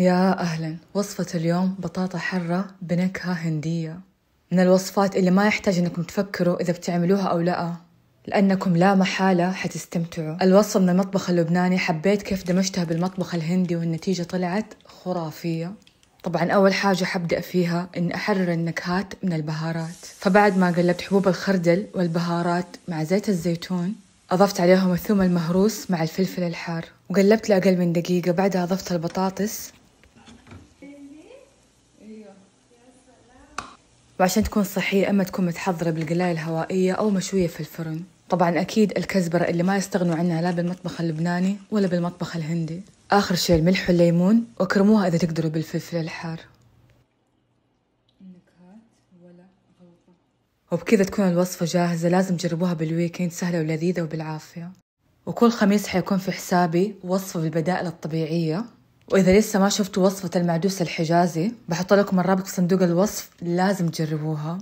يا أهلا وصفة اليوم بطاطا حرة بنكهة هندية من الوصفات اللي ما يحتاج أنكم تفكروا إذا بتعملوها أو لا لأنكم لا محالة حتستمتعوا الوصفة من المطبخ اللبناني حبيت كيف دمجتها بالمطبخ الهندي والنتيجة طلعت خرافية طبعا أول حاجة حبدأ فيها إن أحرر النكهات من البهارات فبعد ما قلبت حبوب الخردل والبهارات مع زيت الزيتون أضفت عليهم الثوم المهروس مع الفلفل الحار وقلبت لأقل من دقيقة بعدها أضفت البطاطس وعشان تكون صحية إما تكون متحضرة بالقلاية الهوائية أو مشوية في الفرن طبعا أكيد الكزبرة اللي ما يستغنوا عنها لا بالمطبخ اللبناني ولا بالمطبخ الهندي آخر شيء الملح والليمون واكرموها إذا تقدروا بالفلفل الحار وبكذا تكون الوصفة جاهزة لازم تجربوها بالويكند سهلة ولذيذة وبالعافية وكل خميس حيكون في حسابي وصفة بالبدائل الطبيعية وإذا لسه ما شفتوا وصفة المعدوس الحجازي بحط لكم الرابط في صندوق الوصف لازم تجربوها